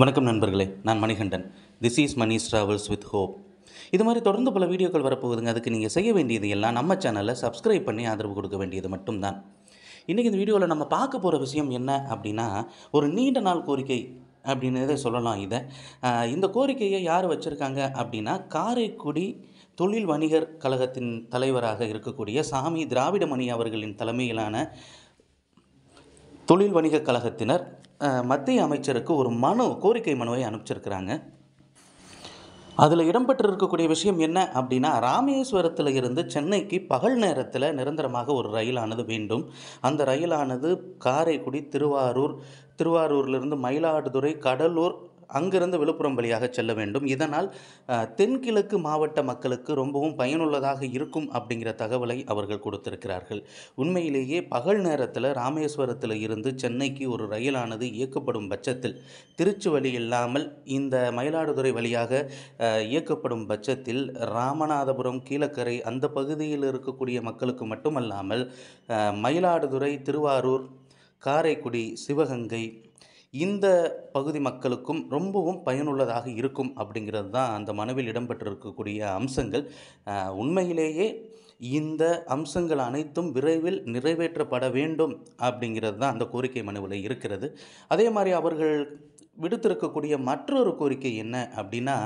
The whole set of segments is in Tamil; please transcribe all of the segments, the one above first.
வணக்கம் நண்பர்களே நான் Manikandan this is Mani travels with hope இது மாதிரி தொடர்ந்து பல வீடியோக்கள் வரப்போகுதுங்க அதுக்கு நீங்கள் செய்ய வேண்டியது எல்லாம் நம்ம சேனலில் சப்ஸ்கிரைப் பண்ணி ஆதரவு கொடுக்க வேண்டியது மட்டும்தான் இன்றைக்கி இந்த வீடியோவில் நம்ம பார்க்க போகிற விஷயம் என்ன அப்படின்னா ஒரு நீண்ட நாள் கோரிக்கை அப்படின்றத சொல்லலாம் இதை இந்த கோரிக்கையை யார் வச்சுருக்காங்க அப்படின்னா காரைக்குடி தொழில் வணிகர் கழகத்தின் தலைவராக இருக்கக்கூடிய சாமி திராவிடமணி அவர்களின் தலைமையிலான தொழில் வணிக கழகத்தினர் மத்திய அமைச்சருக்கு ஒரு மனு கோரிக்கை மனுவை அனுப்பிச்சிருக்கிறாங்க அதில் இடம்பெற்று இருக்கக்கூடிய விஷயம் என்ன அப்படின்னா ராமேஸ்வரத்தில் இருந்து சென்னைக்கு பகல் நேரத்தில் நிரந்தரமாக ஒரு ரயிலானது வேண்டும் அந்த ரயிலானது காரைக்குடி திருவாரூர் திருவாரூர்லேருந்து மயிலாடுதுறை கடலூர் அங்கிருந்து விழுப்புரம் வழியாக செல்ல வேண்டும் இதனால் தென்கிழக்கு மாவட்ட மக்களுக்கு ரொம்பவும் பயனுள்ளதாக இருக்கும் அப்படிங்கிற தகவலை அவர்கள் கொடுத்திருக்கிறார்கள் உண்மையிலேயே பகல் நேரத்தில் ராமேஸ்வரத்தில் இருந்து சென்னைக்கு ஒரு ரயிலானது இயக்கப்படும் பட்சத்தில் திருச்சி வழி இல்லாமல் இந்த மயிலாடுதுறை வழியாக இயக்கப்படும் பட்சத்தில் ராமநாதபுரம் கீழக்கரை அந்த பகுதியில் இருக்கக்கூடிய மக்களுக்கு மட்டுமல்லாமல் மயிலாடுதுறை திருவாரூர் காரைக்குடி சிவகங்கை இந்த பகுதி மக்களுக்கும் ரொம்பவும் பயனுள்ளதாக இருக்கும் அப்படிங்கிறது தான் அந்த மனுவில் இடம்பெற்றிருக்கக்கூடிய அம்சங்கள் உண்மையிலேயே இந்த அம்சங்கள் அனைத்தும் விரைவில் நிறைவேற்றப்பட வேண்டும் அப்படிங்கிறது தான் அந்த கோரிக்கை மனுவில் இருக்கிறது அதே மாதிரி அவர்கள் விடுத்திருக்கக்கூடிய மற்றொரு கோரிக்கை என்ன அப்படின்னா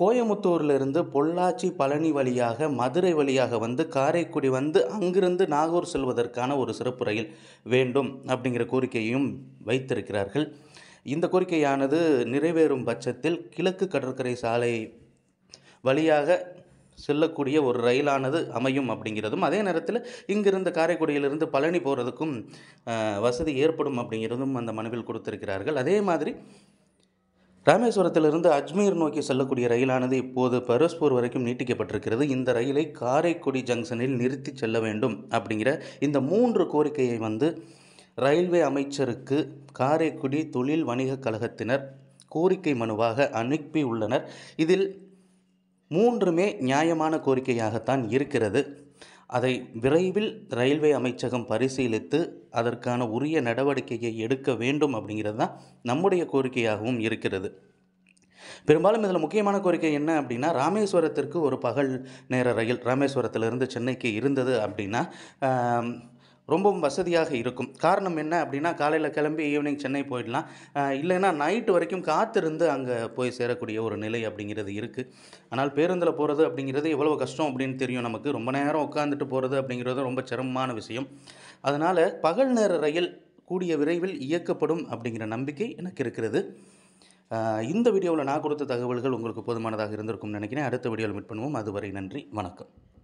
கோயமுத்தூர்லேருந்து பொள்ளாச்சி பழனி வழியாக மதுரை வழியாக வந்து காரைக்குடி வந்து அங்கிருந்து நாகூர் செல்வதற்கான ஒரு சிறப்பு ரயில் வேண்டும் அப்படிங்கிற கோரிக்கையும் வைத்திருக்கிறார்கள் இந்த கோரிக்கையானது நிறைவேறும் பட்சத்தில் கிழக்கு கடற்கரை சாலை வழியாக செல்லக்கூடிய ஒரு ரயிலானது அமையும் அப்படிங்கிறதும் அதே நேரத்தில் இங்கிருந்து காரைக்குடியிலிருந்து பழனி போகிறதுக்கும் வசதி ஏற்படும் அப்படிங்கிறதும் அந்த மனுவில் கொடுத்திருக்கிறார்கள் அதே மாதிரி ராமேஸ்வரத்திலிருந்து அஜ்மீர் நோக்கி செல்லக்கூடிய ரயிலானது இப்போது பரஸ்பூர் வரைக்கும் நீட்டிக்கப்பட்டிருக்கிறது இந்த ரயிலை காரைக்குடி ஜங்ஷனில் நிறுத்தி செல்ல வேண்டும் அப்படிங்கிற இந்த மூன்று கோரிக்கையை வந்து ரயில்வே அமைச்சருக்கு காரைக்குடி தொழில் வணிக கழகத்தினர் கோரிக்கை மனுவாக அனுப்பியுள்ளனர் இதில் மூன்றுமே நியாயமான கோரிக்கையாகத்தான் இருக்கிறது அதை விரைவில் ரயில்வே அமைச்சகம் பரிசீலித்து அதற்கான உரிய நடவடிக்கையை எடுக்க வேண்டும் அப்படிங்கிறது தான் நம்முடைய கோரிக்கையாகவும் இருக்கிறது பெரும்பாலும் இதில் முக்கியமான கோரிக்கை என்ன அப்படின்னா ராமேஸ்வரத்திற்கு ஒரு பகல் நேர ரயில் ராமேஸ்வரத்திலிருந்து சென்னைக்கு இருந்தது அப்படின்னா ரொம்பவும் வசதியாக இருக்கும் காரணம் என்ன அப்படின்னா காலையில் கிளம்பி ஈவினிங் சென்னை போயிடலாம் இல்லைன்னா நைட்டு வரைக்கும் காத்திருந்து அங்கே போய் சேரக்கூடிய ஒரு நிலை அப்படிங்கிறது இருக்குது ஆனால் பேருந்தில் போகிறது அப்படிங்கிறது எவ்வளோ கஷ்டம் அப்படின்னு தெரியும் நமக்கு ரொம்ப நேரம் உட்காந்துட்டு போகிறது அப்படிங்கிறது ரொம்ப சிரமமான விஷயம் அதனால் பகல் நேர ரயில் கூடிய விரைவில் இயக்கப்படும் அப்படிங்கிற நம்பிக்கை எனக்கு இருக்கிறது இந்த வீடியோவில் நான் கொடுத்த தகவல்கள் உங்களுக்கு போதுமானதாக இருந்திருக்கும்னு நினைக்கிறேன் அடுத்த வீடியோவில் மீட் பண்ணுவோம் அதுவரை நன்றி வணக்கம்